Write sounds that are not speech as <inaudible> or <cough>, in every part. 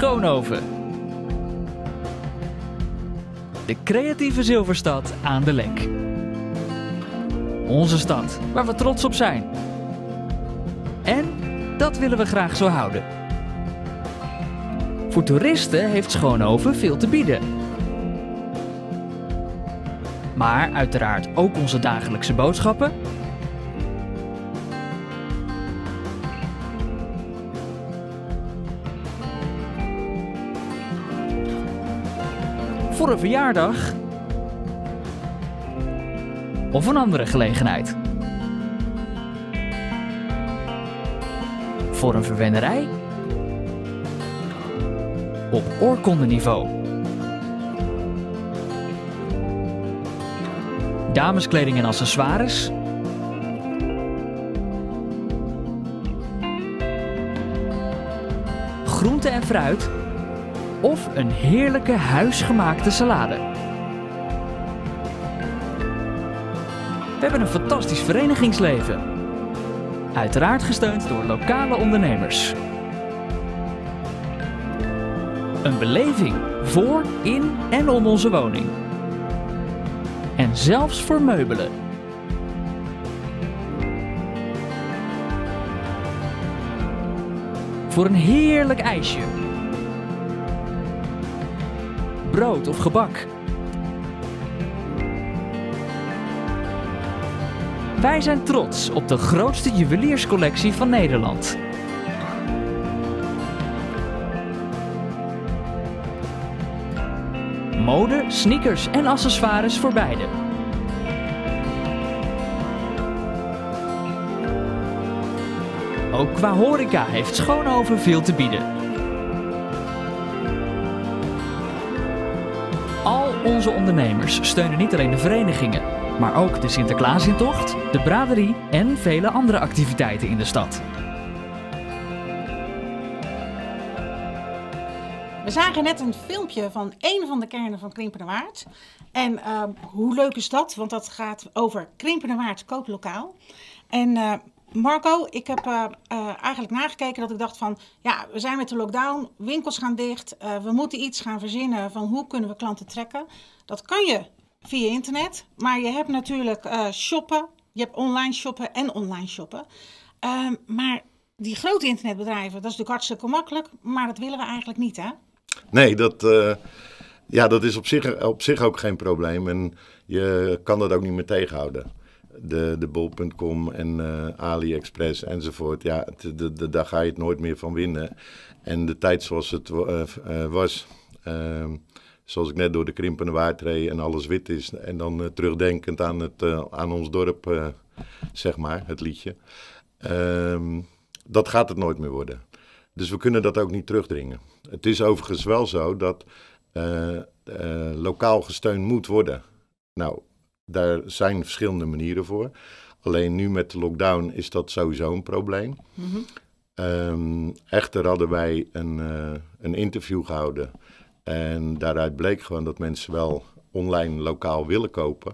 Schoonhoven. De creatieve zilverstad aan de lek. Onze stad, waar we trots op zijn. En dat willen we graag zo houden. Voor toeristen heeft Schoonhoven veel te bieden. Maar uiteraard ook onze dagelijkse boodschappen voor een verjaardag of een andere gelegenheid. Voor een verwennerij op oorkondeniveau. Dameskleding en accessoires. Groente en fruit of een heerlijke huisgemaakte salade. We hebben een fantastisch verenigingsleven. Uiteraard gesteund door lokale ondernemers. Een beleving voor, in en om onze woning. En zelfs voor meubelen. Voor een heerlijk ijsje brood of gebak. Wij zijn trots op de grootste juwelierscollectie van Nederland. Mode, sneakers en accessoires voor beide. Ook qua horeca heeft Schoonhoven veel te bieden. Onze ondernemers steunen niet alleen de verenigingen, maar ook de Sinterklaasintocht, de braderie en vele andere activiteiten in de stad. We zagen net een filmpje van een van de kernen van Krimpenerwaard. En uh, hoe leuk is dat? Want dat gaat over Krimpenerwaard kooplokaal. En uh, Marco, ik heb eh, eh, eigenlijk nagekeken dat ik dacht van, ja, we zijn met de lockdown, winkels gaan dicht, eh, we moeten iets gaan verzinnen van hoe kunnen we klanten trekken. Dat kan je via internet, maar je hebt natuurlijk shoppen, je hebt online shoppen en online shoppen. Ehm, maar die grote internetbedrijven, dat is natuurlijk hartstikke makkelijk, maar dat willen we eigenlijk niet, hè? Nee, dat, ja, dat is op zich, op zich ook geen probleem en je kan dat ook niet meer tegenhouden de, de bol.com en eh, AliExpress enzovoort. Ja, de, de, daar ga je het nooit meer van winnen. En de tijd zoals het eh, eh, was, ehm, zoals ik net door de krimpende waartree en alles wit is. En dan terugdenkend aan, het, aan ons dorp, zeg maar, het liedje. Ehm, dat gaat het nooit meer worden. Dus we kunnen dat ook niet terugdringen. Het is overigens wel zo dat lokaal gesteund moet worden. Nou, daar zijn verschillende manieren voor. Alleen nu met de lockdown is dat sowieso een probleem. Mhm. Ehm, echter hadden wij een, eh, een interview gehouden. En daaruit bleek gewoon dat mensen wel online lokaal willen kopen.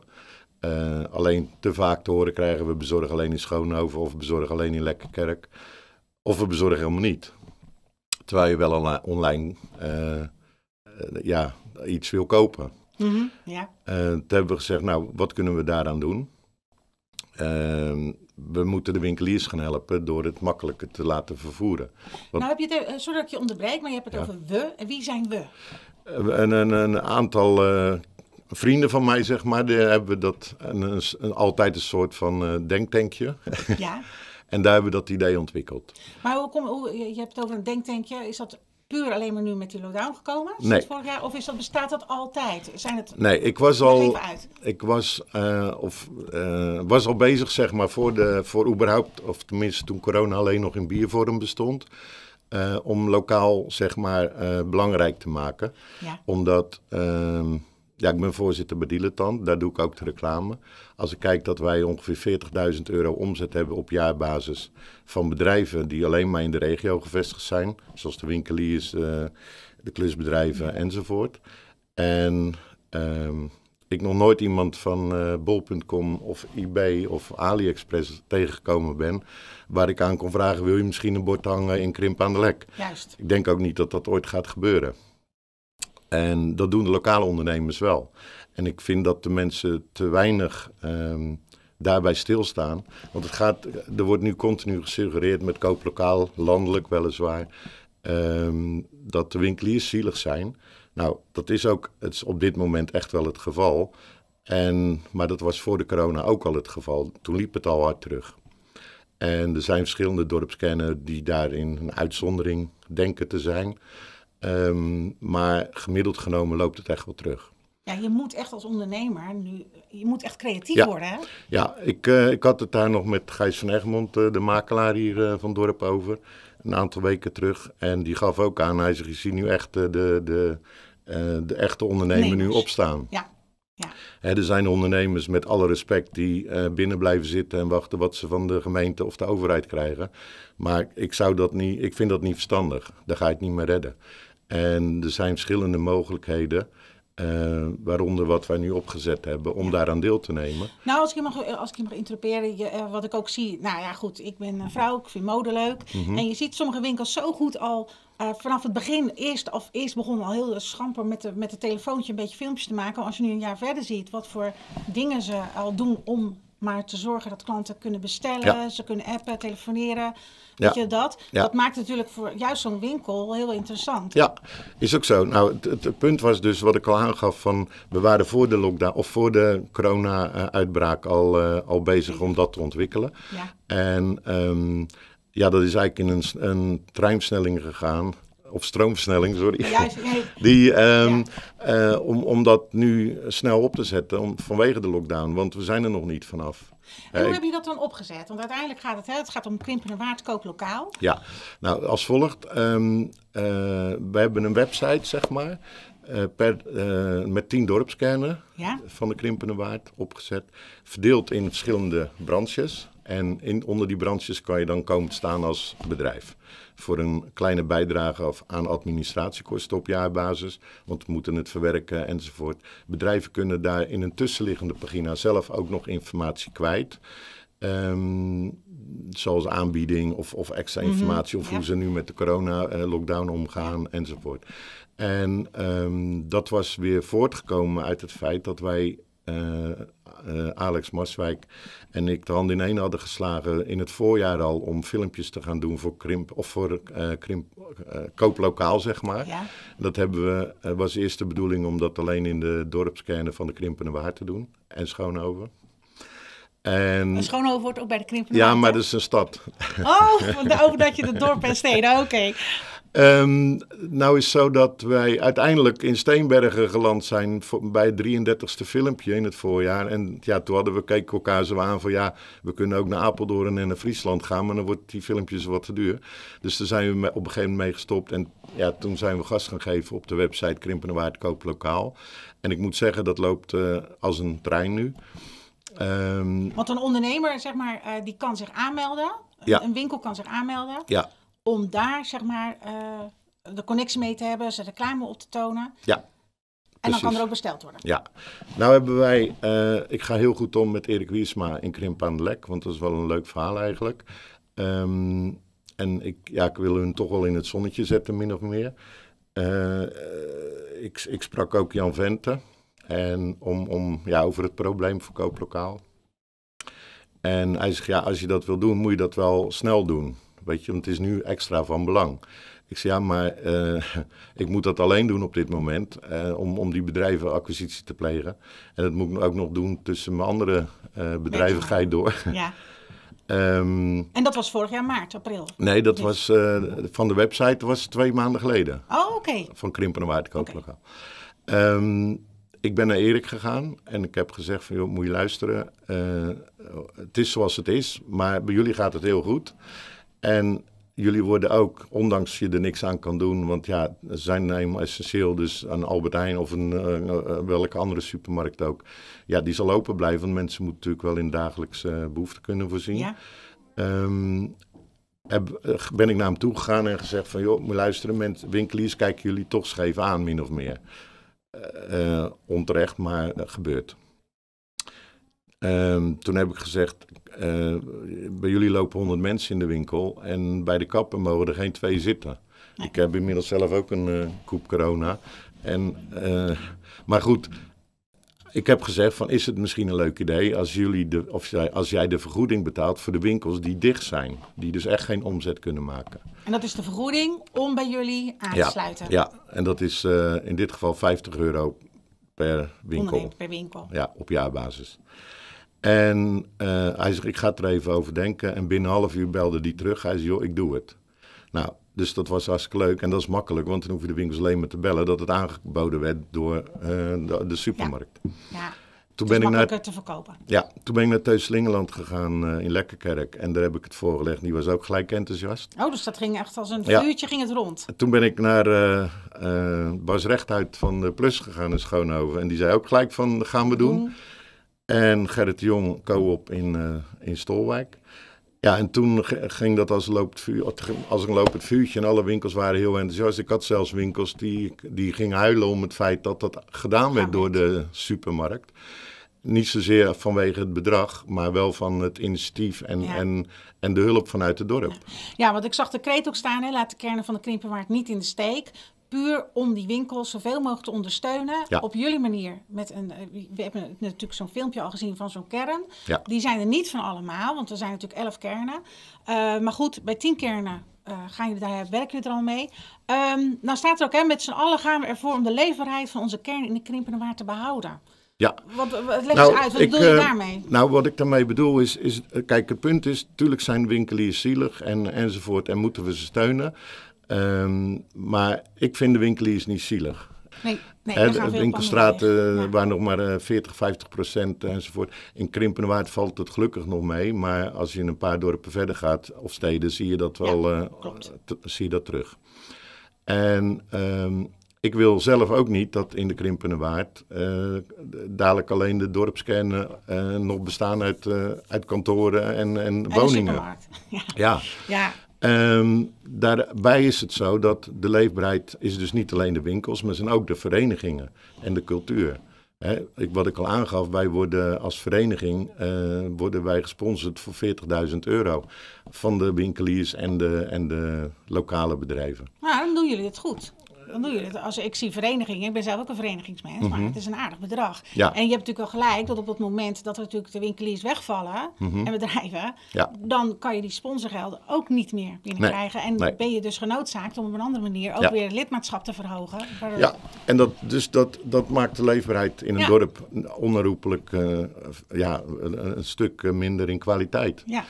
Eh, alleen te vaak te horen krijgen we bezorgen alleen in Schoonhoven of bezorgen alleen in Lekkerkerk. Of we bezorgen helemaal niet. Terwijl je wel online eh, ja, iets wil kopen. Mm ja. Eh, toen hebben we gezegd, nou, wat kunnen we daaraan doen? Ehm, we moeten de winkeliers gaan helpen door het makkelijker te laten vervoeren. Nou heb je het, eh, sorry dat ik je onderbreek, maar je hebt het over we. En wie zijn we? Een, eh, een, een, aantal vrienden van mij, zeg maar, die hebben dat een, een altijd een soort van denktankje. Ja. <laughs> en daar hebben we dat idee ontwikkeld. Maar hoe kom, hoe, je hebt het over een denktankje. Is dat puur alleen maar nu met die lockdown gekomen? Nee. Vorig jaar? Of is dat, bestaat dat altijd? Zijn het, nee, ik was al, ik was, eh, of, eh, was al bezig, zeg maar, voor, de, voor überhaupt, of tenminste toen corona alleen nog in biervorm bestond. Eh, om lokaal, zeg maar, belangrijk te maken. Ja. Omdat. Ehm, ja, ik ben voorzitter bij Dilettant, daar doe ik ook de reclame. Als ik kijk dat wij ongeveer 40.000 euro omzet hebben op jaarbasis van bedrijven die alleen maar in de regio gevestigd zijn, zoals de winkeliers, eh, de klusbedrijven enzovoort. En um, ik nog nooit iemand van eh, bol.com of eBay of AliExpress tegengekomen ben. Waar ik aan kon vragen, wil je misschien een bord hangen in Krimp aan de Lek? Juist. Ik denk ook niet dat dat ooit gaat gebeuren. En dat doen de lokale ondernemers wel. En ik vind dat de mensen te weinig ehm, daarbij stilstaan. Want het gaat, er wordt nu continu gesuggereerd met koop lokaal, landelijk weliswaar, um, dat de winkeliers zielig zijn. Nou, dat is ook het is op dit moment echt wel het geval. En, maar dat was voor de corona ook al het geval. Toen liep het al hard terug. En er zijn verschillende dorpskernen die daarin een uitzondering denken te zijn. Ehm, maar gemiddeld genomen loopt het echt wel terug. Ja, je moet echt als ondernemer nu, je moet echt creatief worden. Hè? Ja, ik, eh, ik had het daar nog met Gijs van Egmond, eh, de makelaar hier eh, van Dorp, over. Een aantal weken terug. En die gaf ook aan, hij zegt, je ziet nu echt de, de, de echte ondernemer nu opstaan. Ja. Ja. Hè, er zijn ondernemers met alle respect die binnen blijven zitten en wachten wat ze van de gemeente of de overheid krijgen. Maar ik zou dat niet, ik vind dat niet verstandig. Daar ga je het niet meer redden. En er zijn verschillende mogelijkheden. Eh, waaronder wat wij nu opgezet hebben, om daaraan deel te nemen. Nou, als ik je mag, eh, als ik mag je, eh, wat ik ook zie. Nou ja, goed, ik ben een vrouw, ik vind mode leuk. Mhm. En je ziet sommige winkels zo goed al vanaf het begin, eerst, of eerst begonnen al heel schamper met, de, met het telefoontje een beetje filmpjes te maken. Maar als je nu een jaar verder ziet, wat voor dingen ze al doen om maar te zorgen dat klanten kunnen bestellen, ze kunnen appen, telefoneren. Weet ja. je dat? Dat maakt natuurlijk voor juist zo'n winkel heel interessant. Ja, is ook zo. Nou, het, het, punt was dus wat ik al aangaf van we waren voor de lockdown of voor de corona-uitbraak al, eh, al bezig om dat te ontwikkelen. En ehm, ja, dat is eigenlijk in een, een treinsnelling gegaan of stroomversnelling, sorry. <laughs> Die, ehm, eh, om, om dat nu snel op te zetten om, vanwege de lockdown, want we zijn er nog niet vanaf. En hoe eh, heb je dat dan opgezet? Want uiteindelijk gaat het, hè, het gaat om krimpen en waardkoop lokaal. Ja, nou als volgt. Um, we hebben een website, zeg maar, per, met tien dorpskernen van de Krimpende Waard opgezet. Verdeeld in verschillende branches. En in, onder die branches kan je dan komen staan als bedrijf. Voor een kleine bijdrage of aan administratiekosten op jaarbasis, want we moeten het verwerken enzovoort. Bedrijven kunnen daar in een tussenliggende pagina zelf ook nog informatie kwijt. Ehm, zoals aanbieding of, of extra mhm, informatie, mm of hoe ze nu met de corona-lockdown eh, omgaan enzovoort. En ehm, dat was weer voortgekomen uit het feit dat wij eh, eh, Alex Marswijk en ik de hand in één hadden geslagen in het voorjaar al om filmpjes te gaan doen voor krimp of voor eh, krimp, kooplokaal, zeg maar. Dat hebben we, was eerst de bedoeling om dat alleen in de dorpskernen van de Krimpende Waard te doen en Schoonhoven. En... Schoonhoven wordt ook bij de Krimpende Ja, maar dat is een stad. Oh, over dat je de dorp en steden, oké. Ehm, nou is zo dat wij uiteindelijk in Steenbergen geland zijn voor, bij het 33ste filmpje in het voorjaar. En ja, toen hadden we, keken elkaar zo aan van ja, we kunnen ook naar Apeldoorn en naar Friesland gaan, maar dan wordt die filmpjes wat te duur. Dus daar zijn we op een gegeven moment mee gestopt en ja, toen zijn we gast gaan geven op de website Krimpenwaard Lokaal. En ik moet zeggen, dat loopt eh, als een trein nu. Ehm, Want een ondernemer, zeg maar, eh, die kan zich aanmelden. Ja. Een winkel kan zich aanmelden. Ja om daar zeg maar eh, de connectie mee te hebben, ze reclame op te tonen. Ja. En dan kan er ook besteld worden. Ja. Nou hebben wij, eh, ik ga heel goed om met Erik Wiersma in Krimp aan de Lek, want dat is wel een leuk verhaal eigenlijk. Ehm, en ik, ja, ik wil hun toch wel in het zonnetje zetten, min of meer. Eh, ik, ik, sprak ook Jan Vente en om, om, ja, over het probleem verkooplokaal. En hij zegt, ja, als je dat wil doen, moet je dat wel snel doen. Weet je, want het is nu extra van belang. Ik zei, ja, maar eh, <laughs> ik moet dat alleen doen op dit moment eh, om, om die bedrijvenacquisitie te plegen. En dat moet ik ook nog doen tussen mijn andere uh, bedrijvigheid door. <laughs> Ja. <laughs> Ehm, en dat was vorig jaar maart, april? Nee, dat dus- was van de website was twee maanden geleden. Oh, oké. Van Krimpen en ehm, ik ben naar Erik gegaan en ik heb gezegd van, joh, moet je luisteren. het is zoals het is, maar bij jullie gaat het heel goed. En jullie worden ook, ondanks je er niks aan kan doen, want ja, ze zijn helemaal essentieel, dus een Albert Heijn of een, eh, eh, welke andere supermarkt ook. Ja, die zal open blijven, want mensen moeten natuurlijk wel in dagelijkse eh, behoeften kunnen voorzien. Ehm, ben ik naar hem toe gegaan en gezegd van, joh, luisteren, mensen, winkeliers kijken jullie toch scheef aan, min of meer. onterecht, maar dat gebeurt. Ehm, toen heb ik gezegd, eh, bij jullie lopen 100 mensen in de winkel en bij de kappen mogen er geen twee zitten. Ik heb inmiddels zelf ook een eh, koep corona. En, eh, maar goed, ik heb gezegd van is het misschien een leuk idee als, jullie de, of jij, als jij de vergoeding betaalt voor de winkels die dicht zijn. Die dus echt geen omzet kunnen maken. En dat is de vergoeding om bij jullie aan te sluiten? Ja, en dat is in dit geval 50 euro per winkel. per winkel. Ja, op jaarbasis. En eh, hij zegt, ik ga het er even over denken. En binnen een half uur belde die terug. Hij zei, joh, ik doe het. Nou, dus dat was hartstikke leuk. En dat is makkelijk, want dan hoef je de winkels alleen maar te bellen... dat het aangeboden werd door eh, de, supermarkt. Ja. ja. Toen ben ik naar, te verkopen. Ja, toen ben ik naar theus gegaan eh, in Lekkerkerk. En daar heb ik het voorgelegd. Die was ook gelijk enthousiast. Oh, dus dat ging echt als een vuurtje ging het rond. Toen ben ik naar uh, uh, Bas Rechtuit van de Plus gegaan in Schoonhoven. En die zei ook gelijk van, gaan we doen. En Gerrit Jong, co-op in, uh, in Stolwijk. Ja, en toen ging dat als, loopt vuur, als een lopend vuurtje en alle winkels waren heel enthousiast. Ik had zelfs winkels die, die gingen huilen om het feit dat dat gedaan werd door de supermarkt. Niet zozeer vanwege het bedrag, maar wel van het initiatief en, en, en de hulp vanuit het dorp. Ja. want ik zag de kreet ook staan, laat de kernen van de krimpenwaard niet in de steek puur om die winkel zoveel mogelijk te ondersteunen op jullie manier. Met een, eh, we hebben natuurlijk zo'n filmpje al gezien van zo'n kern. Die zijn er niet van allemaal, want er zijn natuurlijk elf kernen. Eh, maar goed, bij tien kernen eh, gaan jullie daar, werken jullie er al mee. Um, nou staat er ook, hè, met z'n allen gaan we ervoor om de leverheid van onze kern in de krimpende waar te behouden. Ja. Wat, leg nou, eens uit, wat bedoel je daarmee? Nou, wat ik daarmee bedoel is, is kijk, het punt is, natuurlijk zijn winkeliers zielig en, enzovoort en moeten we ze steunen. Ehm, maar ik vind de winkeliers niet zielig. Nee, nee, He, de winkelstraten ja. waar nog maar 40, eh, 50 procent eh, enzovoort. In Krimpenwaard valt het gelukkig nog mee. Maar als je een paar dorpen verder gaat, of steden, zie je dat wel ja, eh, zie je dat terug. En ehm, ik wil zelf ook niet dat in de Krimpenwaard uh, dadelijk alleen de dorpskernen nog bestaan uit, uit kantoren en, en, en woningen. <laughs> Ja. ja. ja. Ehm, daarbij is het zo dat de leefbaarheid is dus niet alleen de winkels, maar zijn ook de verenigingen en de cultuur. He, wat ik al aangaf, wij worden als vereniging eh, worden wij gesponsord voor 40.000 euro van de winkeliers en de, en de lokale bedrijven. Nou, dan doen jullie het goed je als ik zie verenigingen, ik ben zelf ook een verenigingsmens, maar mhm. het is een aardig bedrag. Ja. En je hebt natuurlijk wel gelijk dat op het moment dat er natuurlijk de winkeliers wegvallen mhm. en bedrijven, dan kan je die sponsorgelden ook niet meer binnenkrijgen. En ben je dus genoodzaakt om op een andere manier ook ja. weer lidmaatschap te verhogen. Ja, en dat, dus dat, dat maakt de leverheid in een dorp onherroepelijk eh, ja, een, stuk eh, minder in kwaliteit. Ja.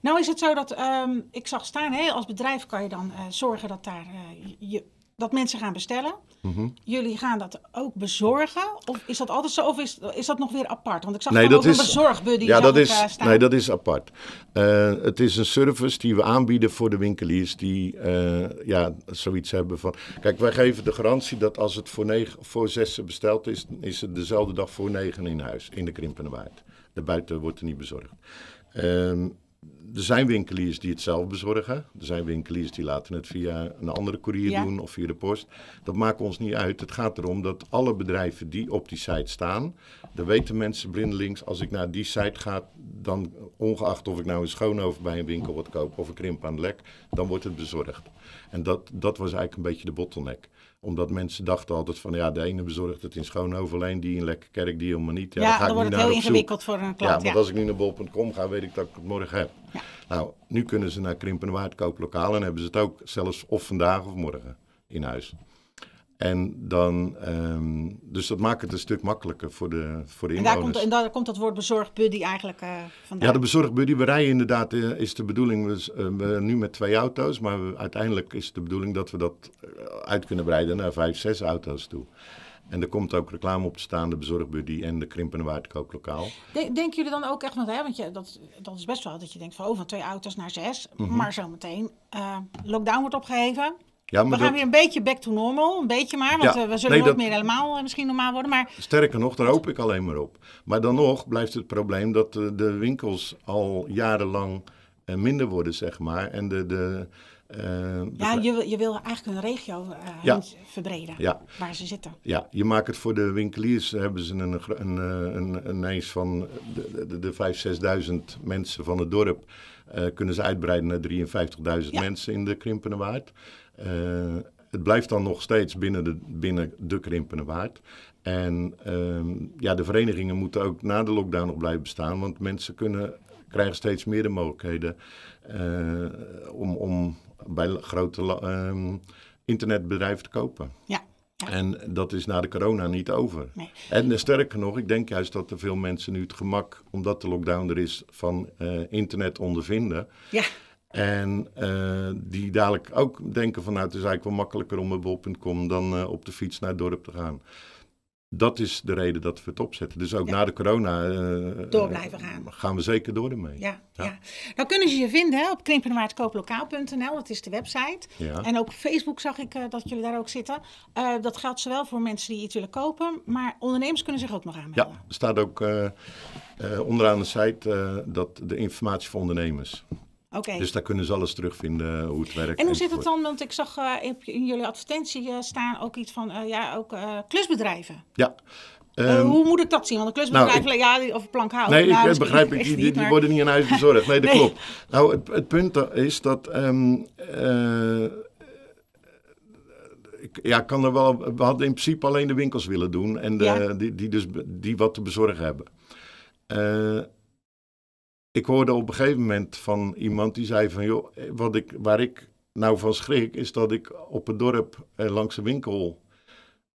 Nou is het zo dat ehm, ik zag staan, hè, als bedrijf kan je dan eh, zorgen dat daar je dat mensen gaan bestellen. Mhm. Jullie gaan dat ook bezorgen? Of is dat altijd zo? Of is, is dat nog weer apart? Want ik zag nee, dat ook is, een bezorgbuddy ja, dat is, Nee, dat is apart. Eh, het is een service die we aanbieden voor de winkeliers die eh, ja, zoiets hebben van... Kijk, wij geven de garantie dat als het voor, negen, voor zes besteld is... is het dezelfde dag voor negen in huis, in de Krimpenwaard. Daarbuiten wordt er niet bezorgd. Ehm, er zijn winkeliers die het zelf bezorgen. Er zijn winkeliers die laten het via een andere courier doen of via de post. Dat maakt ons niet uit. Het gaat erom dat alle bedrijven die op die site staan, dan weten mensen blindelings, als ik naar die site ga, dan ongeacht of ik nou een schoonhoofd bij een winkel wat koop of een krimp aan het lek, dan wordt het bezorgd. En dat, dat was eigenlijk een beetje de bottleneck omdat mensen dachten altijd van ja, de ene bezorgt het in Schoonhoven alleen, die in kerk die helemaal niet. Ja, ja dan, wordt het heel ingewikkeld voor een klant. Ja, want als ik nu naar bol.com ga, weet ik dat ik het morgen heb. Nou, nu kunnen ze naar Krimpenwaard kooplokaal en hebben ze het ook zelfs of vandaag of morgen in huis. En dan, ehm, dus dat maakt het een stuk makkelijker voor de, voor de en inwoners. Daar komt, en daar komt dat woord bezorgbuddy eigenlijk uh, vandaan? Ja, de bezorgbuddy We rijden inderdaad, eh, is de bedoeling, eh, we, nu met twee auto's. Maar uiteindelijk is de bedoeling dat we dat uit kunnen breiden naar vijf, zes auto's toe. En er komt ook reclame op te staan, de bezorgbuddy en de krimpen waardkooplokaal. Denk, denken jullie dan ook echt, want, hè, want je, dat, dat is best wel dat je denkt van, oh, van twee auto's naar zes. Mhm. Maar zometeen, lockdown wordt opgeheven maar we gaan weer een beetje back to normal, een beetje maar, want we zullen nooit meer helemaal misschien normaal worden. Maar... Sterker nog, daar hoop ik alleen maar op. Maar dan nog blijft het probleem dat de winkels al jarenlang minder worden, zeg maar. En de, de, ja, je, je wil eigenlijk een regio verbreden waar ze zitten. Ja, je maakt het voor de winkeliers, hebben ze een, een, een, eens van de, de, de 5.000, 6.000 mensen van het dorp. Eh, kunnen ze uitbreiden naar 53.000 mensen in de Krimpende Waard. Eh, het blijft dan nog steeds binnen de, binnen de Krimpende Waard. En ehm, ja, de verenigingen moeten ook na de lockdown nog blijven bestaan, want mensen kunnen, krijgen steeds meer de mogelijkheden eh, om, om bij grote ehm, internetbedrijven te kopen. Ja. En dat is na de corona niet over. En eh, sterker nog, ik denk juist dat er veel mensen nu het gemak, omdat de lockdown er is, van uh, internet ondervinden. Ja. En eh, die dadelijk ook denken van nou, het is eigenlijk wel makkelijker om op bol.com dan op de fiets naar het dorp te gaan dat is de reden dat we het opzetten. Dus ook na de corona. Eh, door blijven gaan. Eh, gaan we zeker door ermee. Ja, ja. ja. Nou kunnen ze je vinden op krimpenwaardkooplokaal.nl. dat is de website. Ja. En ook Facebook zag ik eh, dat jullie daar ook zitten. dat geldt zowel voor mensen die iets willen kopen, maar ondernemers kunnen zich ook nog aanmelden. Ja, er staat ook onderaan de site dat de informatie voor ondernemers. Dus daar kunnen ze alles terugvinden, eh, hoe het werkt. En hoe zit het dan? Want ik zag eh, in jullie advertentie eh, staan ook iets van, ja, ook klusbedrijven. Ja. Ehm, hoe moet ik dat zien? Want een nou, klusbedrijf, nou, ik, of plank houden. Nee, ik, nou, begrijp ik. Die, die, worden niet aan huis bezorgd. Nee, dat <laughs> klopt. Nou, het, het, punt is dat... Ehm, ja, kan er wel, we hadden in principe alleen de winkels willen doen. En de, die, die, dus, die wat te bezorgen hebben ik hoorde op een gegeven moment van iemand die zei van... joh, wat ik, waar ik nou van schrik is dat ik op het dorp eh, langs de winkel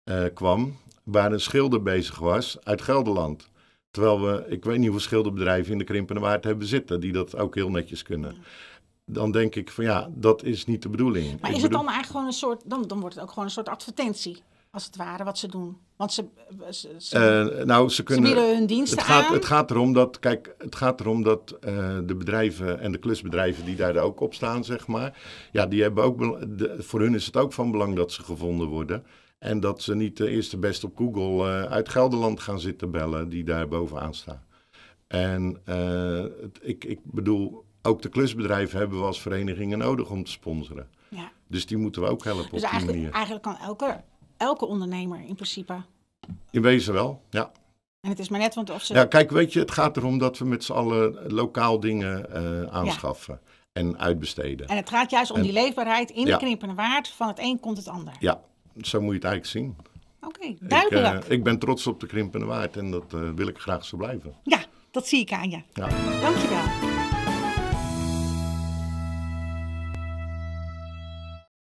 eh, kwam... waar een schilder bezig was uit Gelderland... Terwijl we, ik weet niet hoeveel schilderbedrijven in de Krimpende Waard hebben zitten, die dat ook heel netjes kunnen. Dan denk ik van ja, dat is niet de bedoeling. Maar is het dan eigenlijk gewoon een soort, dan, dan wordt het ook gewoon een soort advertentie, als het ware, wat ze doen? Want ze, ze, eh, nou, ze kunnen, bieden hun diensten het gaat, aan. Het gaat erom dat, kijk, het gaat erom dat eh, de bedrijven en de klusbedrijven die daar ook op staan, zeg maar. Ja, die hebben ook, voor hun is het ook van belang dat ze gevonden worden. En dat ze niet de eerste best op Google eh, uit Gelderland gaan zitten bellen, die daar bovenaan staan. En ik, ik bedoel, ook de klusbedrijven hebben we als verenigingen nodig om te sponsoren. Ja. Dus die moeten we ook helpen dus op die manier. Eigenlijk kan elke elke ondernemer in principe. In wezen wel, ja. En het is maar net want of ze... Ja, kijk, weet je, het gaat erom dat we met z'n allen lokaal dingen eh, aanschaffen. En uitbesteden. En het gaat juist om die leefbaarheid in de krimpende waard. Van het een komt het ander. Ja, zo moet je het eigenlijk zien. Oké, eh, duidelijk. Ik, ben trots op de Krimpende Waard en dat eh, wil ik graag zo blijven. Ja, dat zie ik aan je. Ja. Dankjewel.